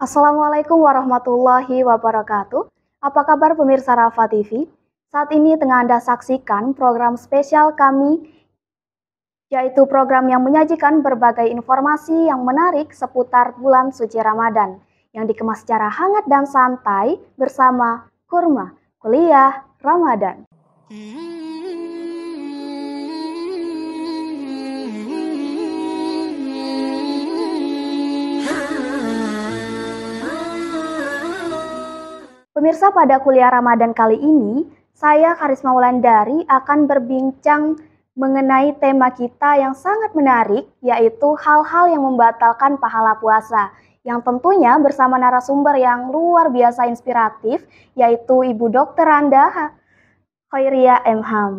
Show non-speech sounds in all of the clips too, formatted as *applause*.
Assalamualaikum warahmatullahi wabarakatuh. Apa kabar pemirsa Rafa TV? Saat ini tengah Anda saksikan program spesial kami yaitu program yang menyajikan berbagai informasi yang menarik seputar bulan suci Ramadan yang dikemas secara hangat dan santai bersama Kurma Kuliah Ramadan. Pemirsa pada kuliah Ramadan kali ini, saya Karisma Wulandari akan berbincang mengenai tema kita yang sangat menarik, yaitu hal-hal yang membatalkan pahala puasa yang tentunya bersama narasumber yang luar biasa inspiratif, yaitu Ibu dokter anda Khairia M. Ham.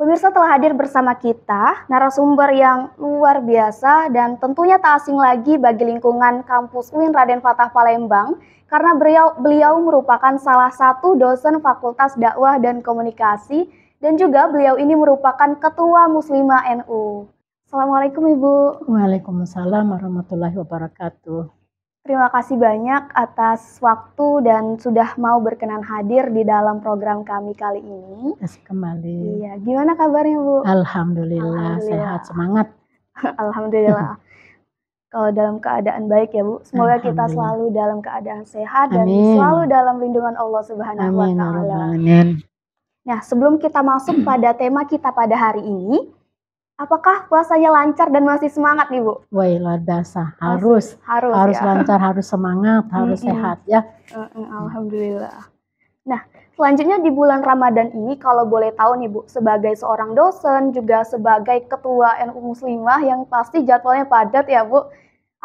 Pemirsa telah hadir bersama kita, narasumber yang luar biasa dan tentunya tak asing lagi bagi lingkungan kampus UIN Raden Fatah Palembang karena beliau, beliau merupakan salah satu dosen Fakultas Dakwah dan Komunikasi dan juga beliau ini merupakan Ketua Muslimah NU. Assalamualaikum Ibu. Waalaikumsalam warahmatullahi wabarakatuh. Terima kasih banyak atas waktu dan sudah mau berkenan hadir di dalam program kami kali ini. Kasih kembali. Iya, gimana kabarnya Bu? Alhamdulillah, Alhamdulillah. sehat, semangat. *laughs* Alhamdulillah. Kalau dalam keadaan baik ya Bu, semoga kita selalu dalam keadaan sehat Amin. dan selalu dalam lindungan Allah Subhanahu wa ya taala. Amin. Nah, sebelum kita masuk *clears throat* pada tema kita pada hari ini, Apakah puasanya lancar dan masih semangat nih Bu? Wah luar biasa, harus harus, harus ya. lancar, harus semangat, harus mm -hmm. sehat ya. Mm -hmm. Alhamdulillah. Nah selanjutnya di bulan Ramadan ini kalau boleh tahu nih Bu, sebagai seorang dosen juga sebagai ketua NU Muslimah yang pasti jadwalnya padat ya Bu.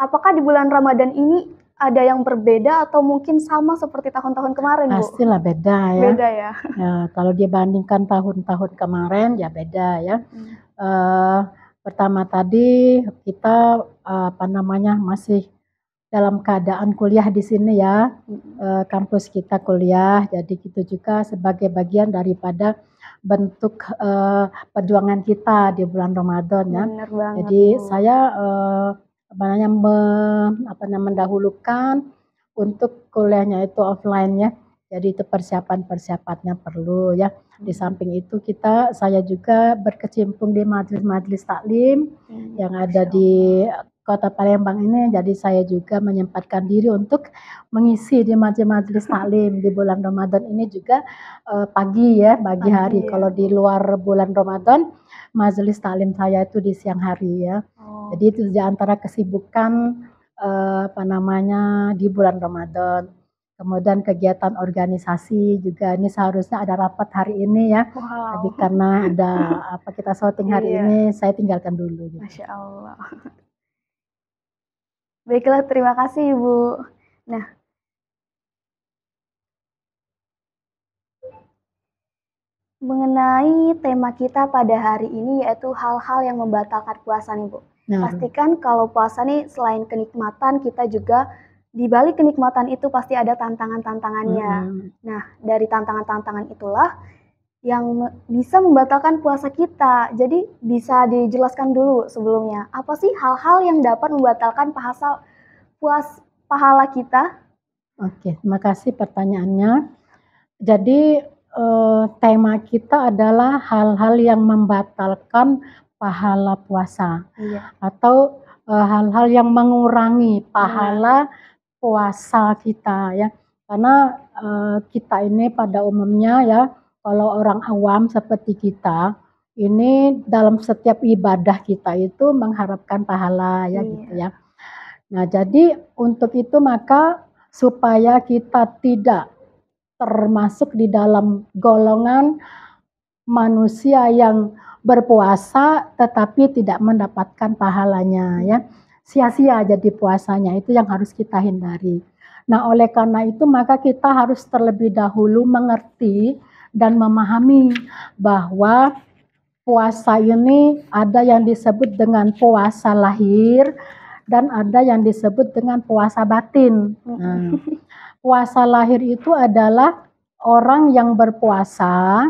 Apakah di bulan Ramadan ini ada yang berbeda atau mungkin sama seperti tahun-tahun kemarin, Bu? Pastilah beda ya. Beda ya. ya kalau dia bandingkan tahun-tahun kemarin ya beda ya. Hmm. Uh, pertama tadi kita uh, apa namanya masih dalam keadaan kuliah di sini ya hmm. Eh, kampus kita kuliah jadi kita juga sebagai bagian daripada bentuk uh, perjuangan kita di bulan Ramadan ya. jadi saya uh, apa namanya me, apa namanya mendahulukan untuk kuliahnya itu offline ya. Jadi itu persiapan-persiapannya perlu ya. Di hmm. samping itu kita saya juga berkecimpung di majelis-majelis taklim hmm, yang ada di Kota Palembang ini jadi saya juga menyempatkan diri untuk mengisi di majelis taklim di bulan Ramadan ini juga uh, pagi ya pagi, pagi hari. Ya. Kalau di luar bulan Ramadan majelis taklim saya itu di siang hari ya. Oh. Jadi itu di antara kesibukan uh, apa namanya di bulan Ramadan. Kemudian kegiatan organisasi juga ini seharusnya ada rapat hari ini ya. Wow. Tapi karena ada apa kita shouting hari iya. ini, saya tinggalkan dulu. Gitu. Masya Allah. Baiklah, terima kasih Ibu. Nah, mengenai tema kita pada hari ini yaitu hal-hal yang membatalkan puasa nih Bu. Nah. Pastikan kalau puasa nih selain kenikmatan kita juga di balik kenikmatan itu pasti ada tantangan-tantangannya. Hmm. Nah, dari tantangan-tantangan itulah yang bisa membatalkan puasa kita. Jadi bisa dijelaskan dulu sebelumnya, apa sih hal-hal yang dapat membatalkan puasa puas pahala kita? Oke, terima kasih pertanyaannya. Jadi eh, tema kita adalah hal-hal yang membatalkan pahala puasa iya. atau eh, hal-hal eh, yang mengurangi pahala hmm. puasa kita ya. Karena eh, kita ini pada umumnya ya kalau orang awam seperti kita ini dalam setiap ibadah kita itu mengharapkan pahala ya iya. gitu ya. Nah, jadi untuk itu maka supaya kita tidak termasuk di dalam golongan manusia yang berpuasa tetapi tidak mendapatkan pahalanya ya. Sia-sia jadi puasanya itu yang harus kita hindari. Nah, oleh karena itu maka kita harus terlebih dahulu mengerti dan memahami bahwa puasa ini ada yang disebut dengan puasa lahir dan ada yang disebut dengan puasa batin. Hmm. *laughs* Puasa lahir itu adalah orang yang berpuasa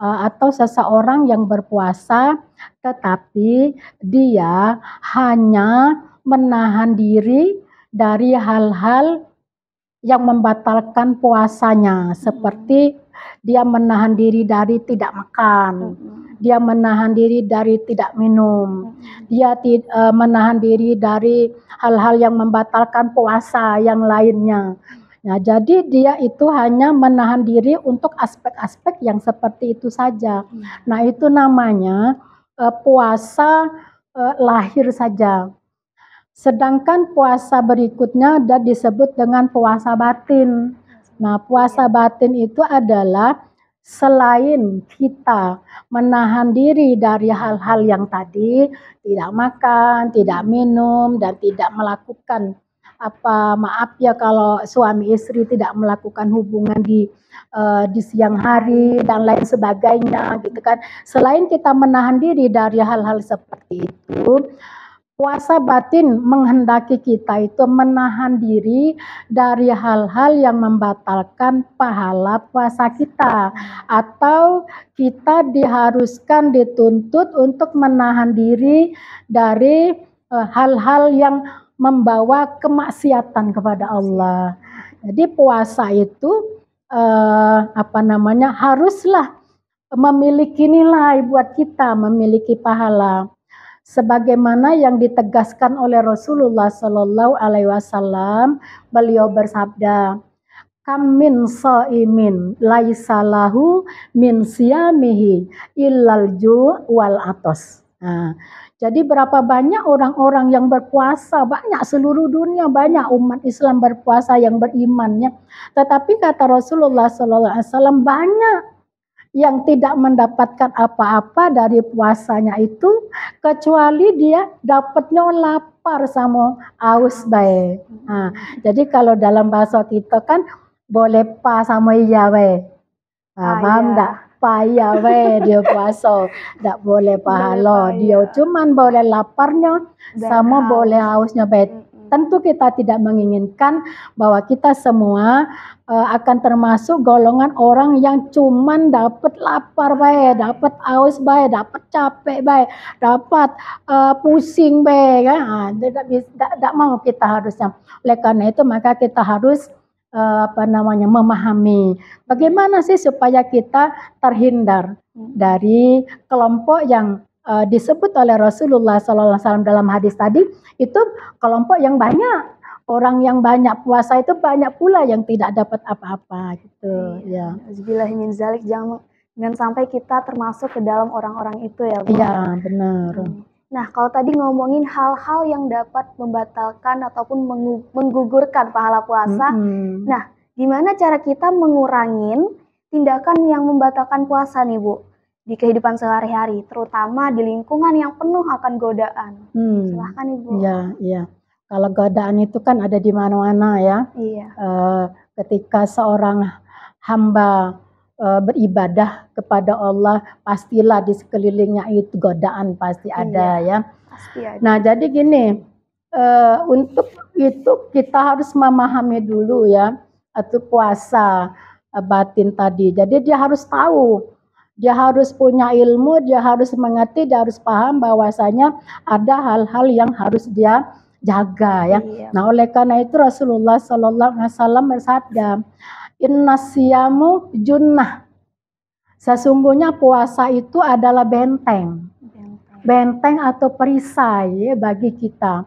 eh, atau seseorang yang berpuasa tetapi dia hanya menahan diri dari hal-hal yang membatalkan puasanya seperti dia menahan diri dari tidak makan, mm-hmm. dia menahan diri dari tidak minum, mm-hmm. dia tid, uh, e, menahan diri dari hal-hal yang membatalkan puasa yang lainnya. Nah, jadi dia itu hanya menahan diri untuk aspek-aspek yang seperti itu saja. Mm-hmm. Nah, itu namanya uh, puasa uh, lahir saja. Sedangkan puasa berikutnya dan disebut dengan puasa batin. Nah, puasa iya. batin itu adalah selain kita menahan diri dari hal-hal yang tadi, tidak makan, tidak minum, dan tidak melakukan apa maaf ya kalau suami istri tidak melakukan hubungan di uh, di siang hari dan lain sebagainya gitu kan selain kita menahan diri dari hal-hal seperti itu Puasa batin menghendaki kita itu menahan diri dari hal-hal yang membatalkan pahala puasa kita atau kita diharuskan dituntut untuk menahan diri dari eh, hal-hal yang membawa kemaksiatan kepada Allah. Jadi puasa itu eh, apa namanya haruslah memiliki nilai buat kita, memiliki pahala sebagaimana yang ditegaskan oleh Rasulullah Shallallahu Alaihi Wasallam beliau bersabda kamin soimin laisalahu min siamihi illal ju wal atos nah, jadi berapa banyak orang-orang yang berpuasa banyak seluruh dunia banyak umat Islam berpuasa yang berimannya tetapi kata Rasulullah Shallallahu Alaihi Wasallam banyak yang tidak mendapatkan apa-apa dari puasanya itu kecuali dia dapatnya lapar sama aus bae. Nah, jadi kalau dalam bahasa kita kan boleh pa sama iya bae. Nah, paham enggak? iya we iya *laughs* dia puasa, enggak boleh pahala. Dia iya. cuman boleh laparnya sama boleh hausnya bae Tentu kita tidak menginginkan bahwa kita semua uh, akan termasuk golongan orang yang cuman dapat lapar baik, dapat aus baik, dapat capek baik, dapat uh, eh, pusing baik ya. Nah, tidak tidak mau kita harusnya. Oleh karena itu maka kita harus eh, apa namanya memahami bagaimana sih supaya kita terhindar hmm. dari kelompok yang uh, disebut oleh Rasulullah SAW dalam hadis tadi itu kelompok yang banyak orang yang banyak puasa itu banyak pula yang tidak dapat apa-apa gitu iya. ya. Bismillahirrahmanirrahim. Jangan jangan sampai kita termasuk ke dalam orang-orang itu ya. Iya benar. Hmm. Nah kalau tadi ngomongin hal-hal yang dapat membatalkan ataupun menggugurkan pahala puasa, hmm. nah gimana cara kita mengurangin tindakan yang membatalkan puasa nih bu? di kehidupan sehari-hari, terutama di lingkungan yang penuh akan godaan. Hmm. Silahkan ibu. Iya, iya. Kalau godaan itu kan ada di mana-mana ya. Iya. E, ketika seorang hamba e, beribadah kepada Allah, pastilah di sekelilingnya itu godaan pasti iya, ada ya. Pasti ada. Nah, jadi gini, e, untuk itu kita harus memahami dulu ya, atau puasa batin tadi. Jadi dia harus tahu dia harus punya ilmu, dia harus mengerti, dia harus paham bahwasanya ada hal-hal yang harus dia jaga ya. Iya. Nah, oleh karena itu Rasulullah Sallallahu alaihi wasallam bersabda, "Innasiyamu junnah." Sesungguhnya puasa itu adalah benteng. Benteng, benteng atau perisai ya, bagi kita.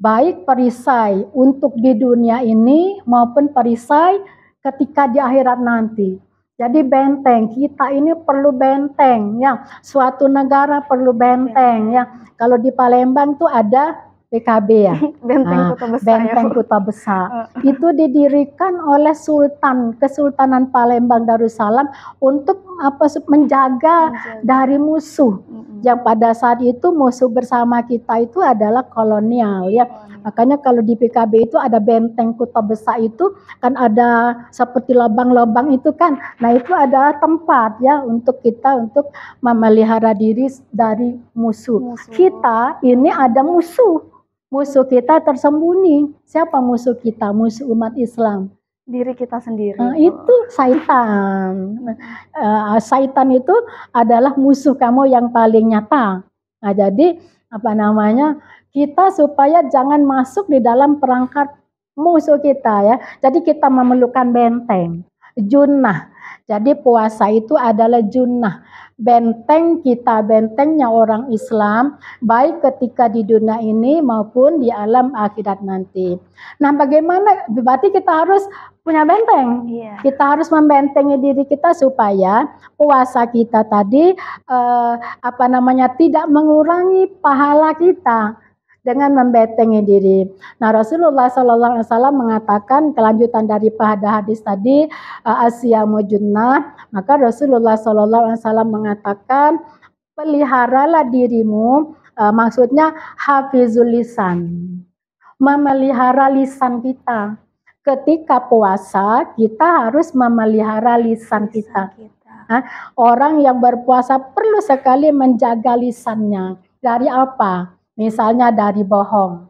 Baik perisai untuk di dunia ini maupun perisai ketika di akhirat nanti jadi benteng, kita ini perlu benteng ya. Suatu negara perlu benteng ya. Kalau di Palembang tuh ada PKB ya. *laughs* Ah, ya. Benteng kota Besar. Benteng ya. Besar. Itu didirikan oleh Sultan Kesultanan Palembang Darussalam untuk apa menjaga, dari musuh. Yang pada saat itu musuh bersama kita itu adalah kolonial ya. Hmm. Makanya kalau di PKB itu ada benteng kota besar itu kan ada seperti lubang-lubang itu kan. Nah itu ada tempat ya untuk kita untuk memelihara diri dari musuh. musuh. Kita ini ada musuh. Musuh kita tersembunyi. Siapa musuh kita? Musuh umat Islam diri kita sendiri. nah, itu syaitan Uh, eh, saitan itu adalah musuh kamu yang paling nyata. Nah, jadi apa namanya? kita supaya jangan masuk di dalam perangkat musuh kita ya. Jadi kita memerlukan benteng, junnah. Jadi puasa itu adalah junnah, benteng kita, bentengnya orang Islam, baik ketika di dunia ini maupun di alam akhirat nanti. Nah, bagaimana? Berarti kita harus punya benteng. Yeah. Kita harus membentengi diri kita supaya puasa kita tadi eh, apa namanya tidak mengurangi pahala kita dengan membetengi diri. Nah Rasulullah SAW Alaihi Wasallam mengatakan kelanjutan dari pada hadis tadi eh, Asia Mujunnah, maka Rasulullah SAW Alaihi Wasallam mengatakan peliharalah dirimu, eh, maksudnya hafizul lisan, memelihara lisan kita. Ketika puasa kita harus memelihara lisan kita. Orang yang berpuasa perlu sekali menjaga lisannya dari apa? Misalnya dari bohong,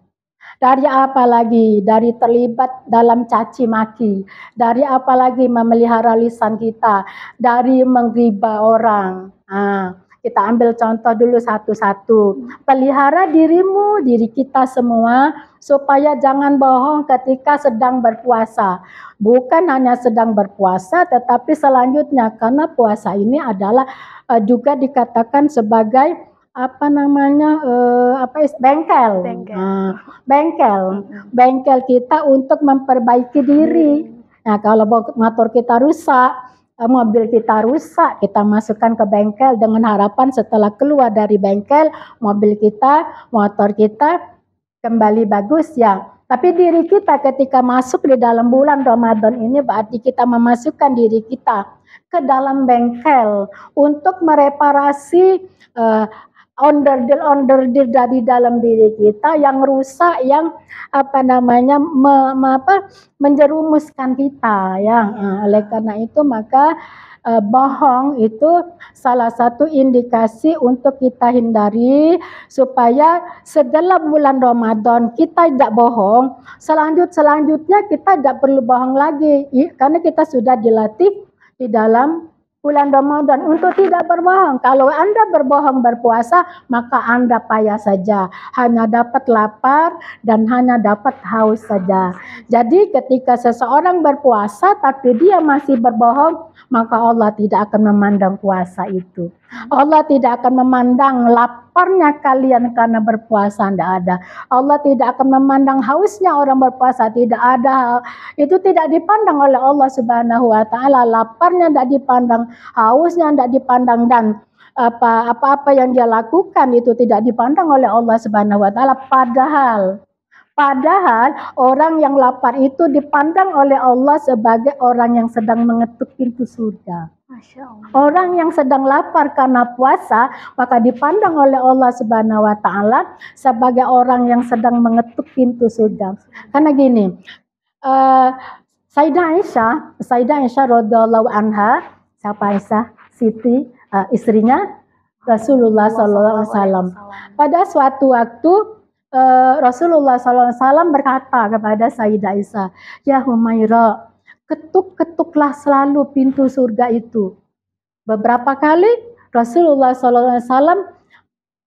dari apa lagi? Dari terlibat dalam caci maki, dari apa lagi memelihara lisan kita, dari menggibah orang. Nah, kita ambil contoh dulu satu-satu. Pelihara dirimu, diri kita semua, supaya jangan bohong ketika sedang berpuasa. Bukan hanya sedang berpuasa, tetapi selanjutnya karena puasa ini adalah eh, juga dikatakan sebagai apa namanya uh, apa is bengkel bengkel nah, bengkel. bengkel kita untuk memperbaiki diri hmm. nah kalau motor kita rusak eh, mobil kita rusak kita masukkan ke bengkel dengan harapan setelah keluar dari bengkel mobil kita motor kita kembali bagus ya tapi diri kita ketika masuk di dalam bulan Ramadan ini berarti kita memasukkan diri kita ke dalam bengkel untuk mereparasi uh, onderdil onderdil dari dalam diri kita yang rusak yang apa namanya me, me, apa menjerumuskan kita ya nah, oleh karena itu maka eh, bohong itu salah satu indikasi untuk kita hindari supaya segala bulan Ramadan kita tidak bohong selanjut selanjutnya kita tidak perlu bohong lagi karena kita sudah dilatih di dalam bulan Ramadan untuk tidak berbohong. Kalau Anda berbohong berpuasa, maka Anda payah saja. Hanya dapat lapar dan hanya dapat haus saja. Jadi ketika seseorang berpuasa tapi dia masih berbohong, maka Allah tidak akan memandang puasa itu. Allah tidak akan memandang laparnya kalian karena berpuasa tidak ada. Allah tidak akan memandang hausnya orang berpuasa tidak ada. Itu tidak dipandang oleh Allah Subhanahu wa taala. Laparnya tidak dipandang, hausnya tidak dipandang dan apa apa-apa yang dia lakukan itu tidak dipandang oleh Allah Subhanahu wa taala padahal Padahal orang yang lapar itu dipandang oleh Allah sebagai orang yang sedang mengetuk pintu surga. Orang yang sedang lapar karena puasa, maka dipandang oleh Allah Subhanahu wa taala sebagai orang yang sedang mengetuk pintu surga. Karena gini, uh, Sayyidah Aisyah, Sayyidah Aisyah radhiyallahu anha, siapa Aisyah? Siti, uh, istrinya Rasulullah sallallahu alaihi wasallam. Pada suatu waktu uh, Rasulullah sallallahu alaihi wasallam berkata kepada Sayyidah Aisyah, "Ya Humairah, ketuk-ketuklah selalu pintu surga itu. Beberapa kali Rasulullah SAW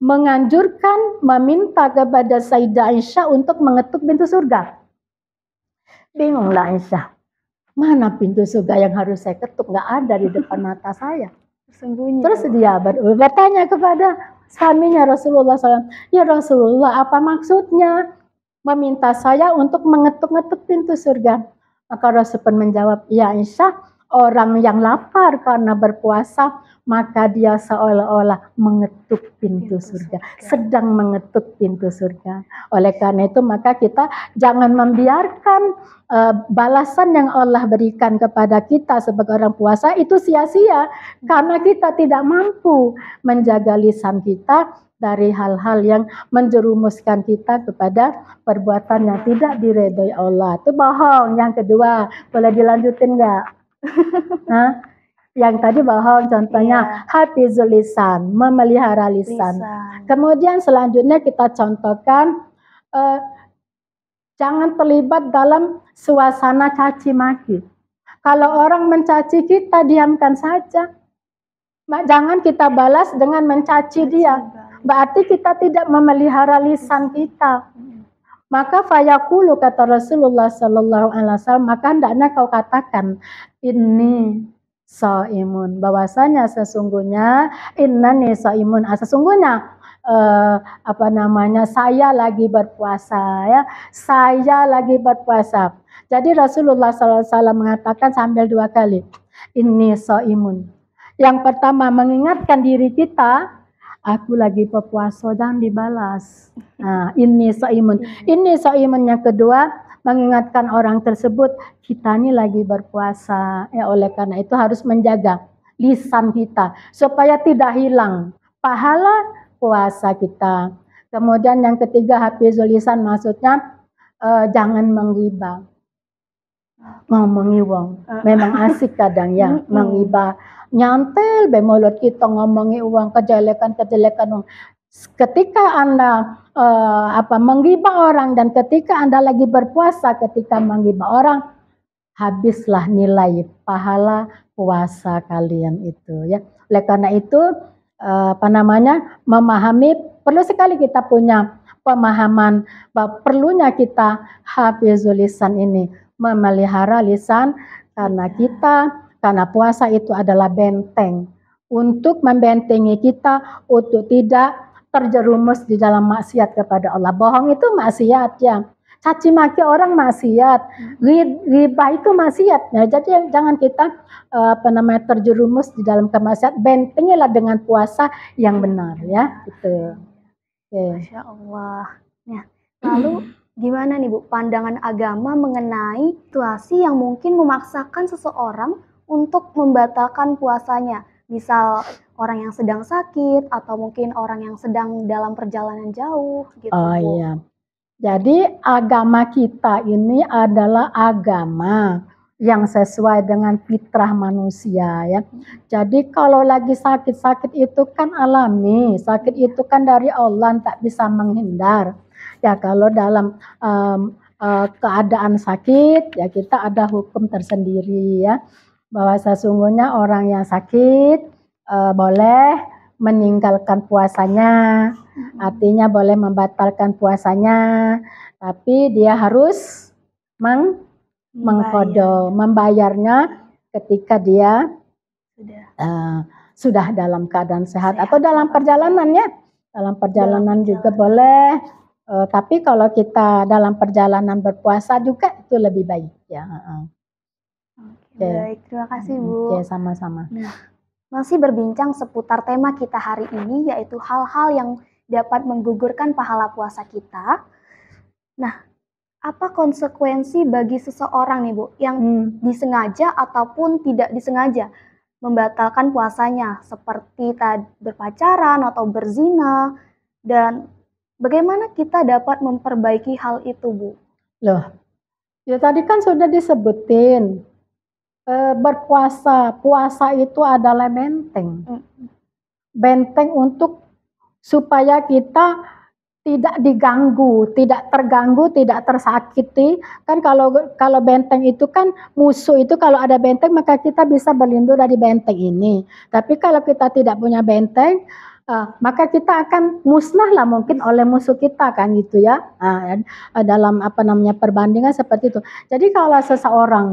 menganjurkan, meminta kepada Sayyidah Aisyah untuk mengetuk pintu surga. Bingunglah Aisyah, mana pintu surga yang harus saya ketuk? Nggak ada di depan mata saya. Sembunyi. Terus dia bertanya kepada suaminya Rasulullah SAW, ya Rasulullah apa maksudnya meminta saya untuk mengetuk-ngetuk pintu surga? Maka Rasul pun menjawab, Ya Aisyah, orang yang lapar karena berpuasa, maka dia seolah-olah mengetuk pintu, surga, sedang mengetuk pintu surga. Oleh karena itu, maka kita jangan membiarkan uh, balasan yang Allah berikan kepada kita sebagai orang puasa itu sia-sia, hmm. karena kita tidak mampu menjaga lisan kita dari hal-hal yang menjerumuskan kita kepada perbuatan yang tidak diredoi Allah. Itu bohong. Yang kedua, boleh dilanjutin nggak? Hah? yang tadi bahwa contohnya yeah. hati zulisan memelihara lisan. lisan. Kemudian selanjutnya kita contohkan eh, jangan terlibat dalam suasana caci maki. Kalau orang mencaci kita diamkan saja. Jangan kita balas dengan mencaci dia. Berarti kita tidak memelihara lisan kita. Maka fayakulu kata Rasulullah Shallallahu Alaihi Wasallam, maka hendaknya kau katakan ini soimun bahwasanya sesungguhnya innani so ah, sesungguhnya eh, apa namanya saya lagi berpuasa ya saya lagi berpuasa jadi Rasulullah Alaihi Wasallam mengatakan sambil dua kali ini soimun yang pertama mengingatkan diri kita aku lagi berpuasa dan dibalas. *laughs* Nah, ini saimun. Hmm. Ini saimun yang kedua mengingatkan orang tersebut kita ini lagi berpuasa. Ya, oleh karena itu harus menjaga lisan kita supaya tidak hilang pahala puasa kita. Kemudian yang ketiga hafizul lisan maksudnya eh, jangan menggibah mau mengiwang. Ah. Memang asik kadang ya mengiba nyantel bemolot kita ngomongi uang kejelekan-kejelekan uang. Ketika Anda uh, apa mengiba orang dan ketika Anda lagi berpuasa ketika mengiba orang habislah nilai pahala puasa kalian itu ya. Oleh karena itu uh, apa namanya memahami perlu sekali kita punya pemahaman bahwa perlunya kita hafizul lisan ini memelihara lisan karena kita karena puasa itu adalah benteng untuk membentengi kita untuk tidak terjerumus di dalam maksiat kepada Allah. Bohong itu maksiat ya. Caci maki orang maksiat, riba itu maksiat. Nah, jadi jangan kita eh, apa namanya terjerumus di dalam kemaksiat. Bentengilah dengan puasa yang benar ya, gitu. Oke. Okay. Masya Allah. Ya. Lalu Gimana nih Bu, pandangan agama mengenai situasi yang mungkin memaksakan seseorang untuk membatalkan puasanya? Misal orang yang sedang sakit atau mungkin orang yang sedang dalam perjalanan jauh gitu. Oh Bu. iya. Jadi agama kita ini adalah agama yang sesuai dengan fitrah manusia ya. Jadi kalau lagi sakit-sakit itu kan alami, sakit itu kan dari Allah tak bisa menghindar ya kalau dalam um, uh, keadaan sakit ya kita ada hukum tersendiri ya bahwa sesungguhnya orang yang sakit uh, boleh meninggalkan puasanya mm-hmm. artinya boleh membatalkan puasanya tapi dia harus meng mengkodo membayarnya ketika dia sudah uh, sudah dalam keadaan sehat, sehat. atau dalam perjalanannya dalam perjalanan juga boleh Uh, tapi kalau kita dalam perjalanan berpuasa juga itu lebih baik ya. Uh, okay. Baik, terima kasih Bu. Ya okay, sama-sama. Nah, masih berbincang seputar tema kita hari ini yaitu hal-hal yang dapat menggugurkan pahala puasa kita. Nah, apa konsekuensi bagi seseorang nih Bu yang hmm. disengaja ataupun tidak disengaja membatalkan puasanya seperti tadi berpacaran atau berzina dan Bagaimana kita dapat memperbaiki hal itu, Bu? Loh, ya tadi kan sudah disebutin e, berpuasa. Puasa itu adalah benteng, benteng untuk supaya kita tidak diganggu, tidak terganggu, tidak tersakiti. Kan kalau kalau benteng itu kan musuh itu kalau ada benteng maka kita bisa berlindung dari benteng ini. Tapi kalau kita tidak punya benteng, uh, maka kita akan musnahlah mungkin oleh musuh kita kan gitu ya uh, dalam apa namanya perbandingan seperti itu. Jadi kalau seseorang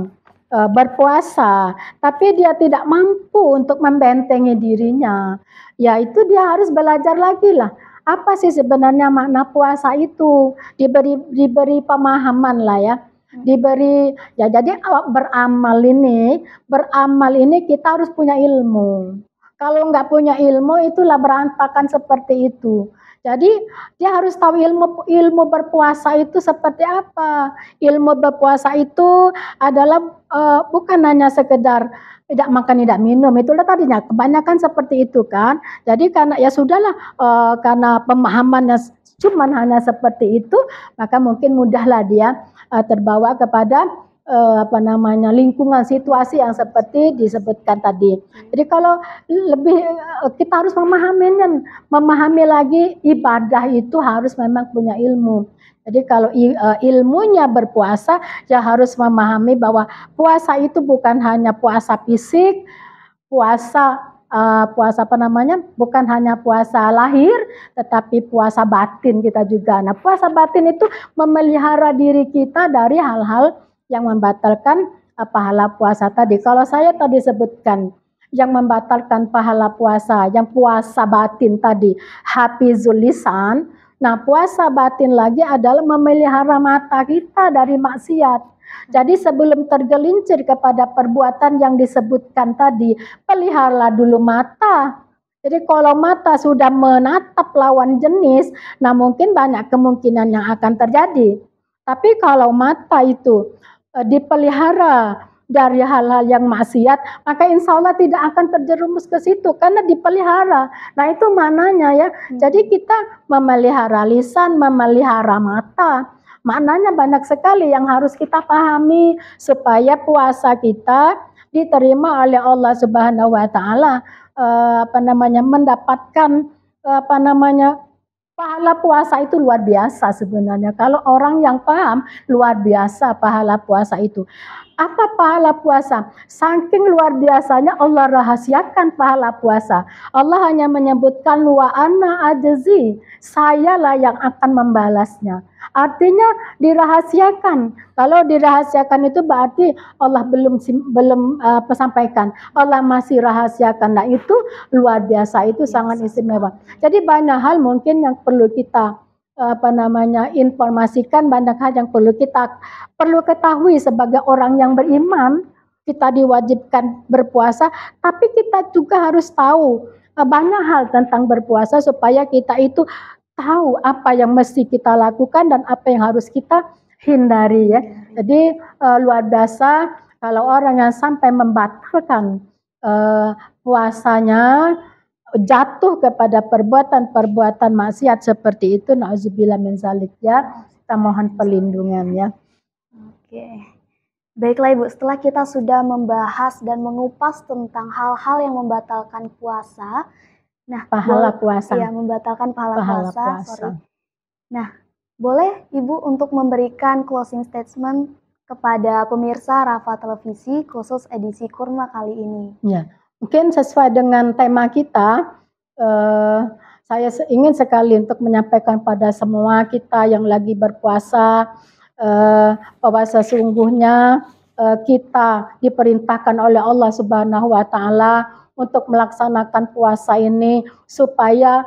uh, berpuasa tapi dia tidak mampu untuk membentengi dirinya, ya itu dia harus belajar lagi lah apa sih sebenarnya makna puasa itu diberi diberi pemahaman lah ya hmm. diberi ya jadi beramal ini beramal ini kita harus punya ilmu kalau nggak punya ilmu itulah berantakan seperti itu. Jadi dia harus tahu ilmu ilmu berpuasa itu seperti apa. Ilmu berpuasa itu adalah uh, bukan hanya sekedar tidak makan tidak minum itulah tadinya kebanyakan seperti itu kan. Jadi karena ya sudahlah uh, karena pemahamannya cuman hanya seperti itu maka mungkin mudahlah dia uh, terbawa kepada eh, apa namanya lingkungan situasi yang seperti disebutkan tadi. Jadi kalau lebih eh, kita harus memahami dan memahami lagi ibadah itu harus memang punya ilmu. Jadi kalau eh, ilmunya berpuasa ya harus memahami bahwa puasa itu bukan hanya puasa fisik, puasa uh, puasa apa namanya? bukan hanya puasa lahir tetapi puasa batin kita juga. Nah, puasa batin itu memelihara diri kita dari hal-hal yang membatalkan uh, pahala puasa tadi. Kalau saya tadi sebutkan yang membatalkan pahala puasa, yang puasa batin tadi, happy zulisan. Nah, puasa batin lagi adalah memelihara mata kita dari maksiat. Jadi sebelum tergelincir kepada perbuatan yang disebutkan tadi, peliharalah dulu mata. Jadi kalau mata sudah menatap lawan jenis, nah mungkin banyak kemungkinan yang akan terjadi. Tapi kalau mata itu uh, dipelihara dari hal-hal yang maksiat, maka insya Allah tidak akan terjerumus ke situ karena dipelihara. Nah itu mananya ya. Hmm. Jadi kita memelihara lisan, memelihara mata. Maknanya banyak sekali yang harus kita pahami supaya puasa kita diterima oleh Allah Subhanahu wa taala eh, apa namanya mendapatkan eh, apa namanya Pahala puasa itu luar biasa sebenarnya. Kalau orang yang paham, luar biasa pahala puasa itu. Apa pahala puasa? Saking luar biasanya Allah rahasiakan pahala puasa. Allah hanya menyebutkan wa ana ajzi, sayalah yang akan membalasnya. Artinya dirahasiakan. Kalau dirahasiakan itu berarti Allah belum belum uh, eh, sampaikan. Allah masih rahasiakan. Nah, itu luar biasa, itu yes. sangat istimewa. Jadi banyak hal mungkin yang perlu kita apa namanya informasikan banyak hal yang perlu kita perlu ketahui sebagai orang yang beriman kita diwajibkan berpuasa tapi kita juga harus tahu eh, banyak hal tentang berpuasa supaya kita itu tahu apa yang mesti kita lakukan dan apa yang harus kita hindari ya jadi eh, luar biasa kalau orang yang sampai membatalkan eh, puasanya jatuh kepada perbuatan-perbuatan maksiat seperti itu nauzubillah min zalik ya kita mohon perlindungan ya oke baiklah ibu setelah kita sudah membahas dan mengupas tentang hal-hal yang membatalkan puasa nah pahala boleh, puasa ya membatalkan pahala, pahala puasa, puasa. Sorry. nah boleh ibu untuk memberikan closing statement kepada pemirsa Rafa Televisi khusus edisi Kurma kali ini. Ya, Mungkin sesuai dengan tema kita, eh, saya ingin sekali untuk menyampaikan pada semua kita yang lagi berpuasa, eh, bahwa sesungguhnya eh, kita diperintahkan oleh Allah Subhanahu wa Ta'ala untuk melaksanakan puasa ini, supaya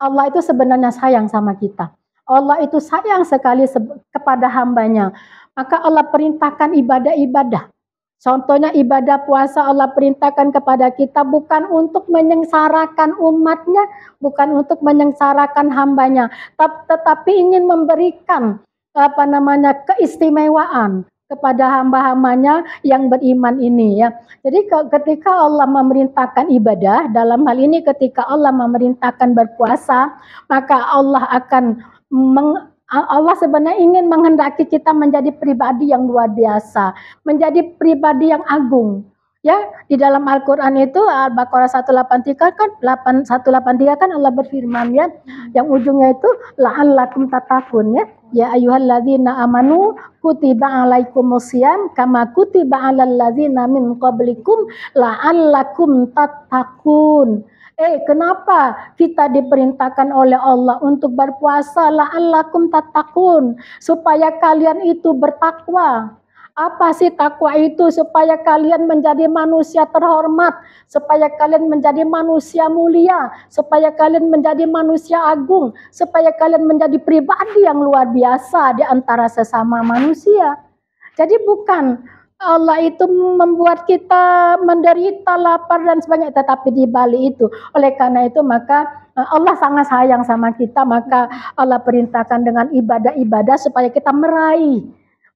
Allah itu sebenarnya sayang sama kita. Allah itu sayang sekali kepada hambanya. Maka Allah perintahkan ibadah-ibadah. Contohnya ibadah puasa Allah perintahkan kepada kita bukan untuk menyengsarakan umatnya, bukan untuk menyengsarakan hambanya, tetapi ingin memberikan apa namanya keistimewaan kepada hamba-hambanya yang beriman ini ya. Jadi ketika Allah memerintahkan ibadah dalam hal ini ketika Allah memerintahkan berpuasa, maka Allah akan meng, Allah sebenarnya ingin menghendaki kita menjadi pribadi yang luar biasa, menjadi pribadi yang agung. Ya, di dalam Al-Qur'an itu Al-Baqarah 183 kan 8, 183 kan Allah berfirman ya, yang ujungnya itu la'allakum tatakun ya. Ya ayyuhalladzina amanu kutiba alaikumusiyam kama kutiba alal ladzina min qablikum la'allakum tatakun. Eh, kenapa kita diperintahkan oleh Allah untuk berpuasa? La'allakum tatakun. Supaya kalian itu bertakwa. Apa sih takwa itu? Supaya kalian menjadi manusia terhormat. Supaya kalian menjadi manusia mulia. Supaya kalian menjadi manusia agung. Supaya kalian menjadi pribadi yang luar biasa di antara sesama manusia. Jadi bukan Allah itu membuat kita menderita, lapar dan sebagainya. Tetapi di Bali itu, oleh karena itu maka eh, Allah sangat sayang sama kita, maka Allah perintahkan dengan ibadah-ibadah supaya kita meraih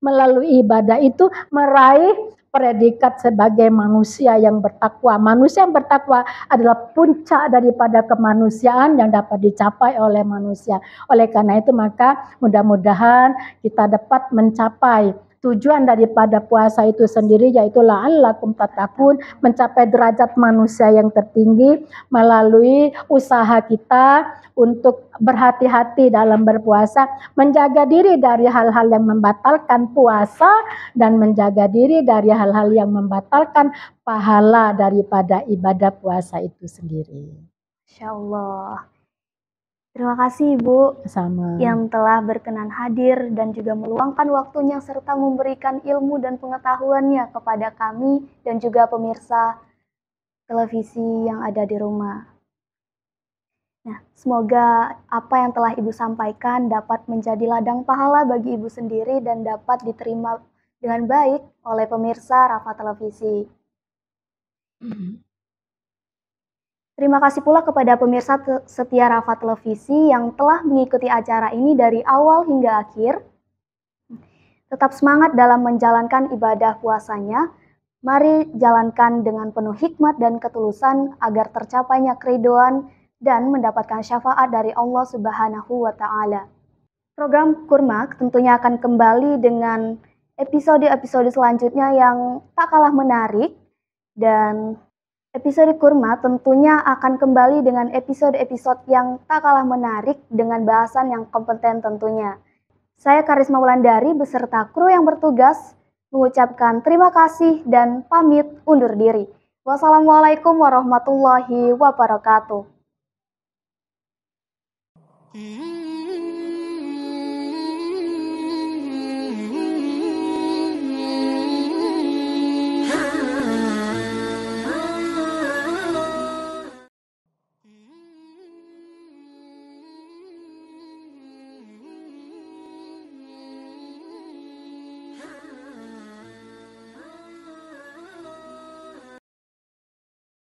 melalui ibadah itu meraih predikat sebagai manusia yang bertakwa. Manusia yang bertakwa adalah puncak daripada kemanusiaan yang dapat dicapai oleh manusia. Oleh karena itu maka mudah-mudahan kita dapat mencapai tujuan daripada puasa itu sendiri yaitu la'allakum tatakun mencapai derajat manusia yang tertinggi melalui usaha kita untuk berhati-hati dalam berpuasa, menjaga diri dari hal-hal yang membatalkan puasa dan menjaga diri dari hal-hal yang membatalkan pahala daripada ibadah puasa itu sendiri. Insya Allah. Terima kasih Ibu Sama. yang telah berkenan hadir dan juga meluangkan waktunya serta memberikan ilmu dan pengetahuannya kepada kami dan juga pemirsa televisi yang ada di rumah. Nah, semoga apa yang telah Ibu sampaikan dapat menjadi ladang pahala bagi Ibu sendiri dan dapat diterima dengan baik oleh pemirsa Rafa Televisi. Mm -hmm. Terima kasih pula kepada pemirsa setia Rafa Televisi yang telah mengikuti acara ini dari awal hingga akhir. Tetap semangat dalam menjalankan ibadah puasanya. Mari jalankan dengan penuh hikmat dan ketulusan agar tercapainya keridoan dan mendapatkan syafaat dari Allah Subhanahu wa taala. Program Kurma tentunya akan kembali dengan episode-episode selanjutnya yang tak kalah menarik dan Episode Kurma tentunya akan kembali dengan episode-episode yang tak kalah menarik dengan bahasan yang kompeten tentunya. Saya Karisma Wulandari beserta kru yang bertugas mengucapkan terima kasih dan pamit undur diri. Wassalamualaikum warahmatullahi wabarakatuh. Mm -hmm.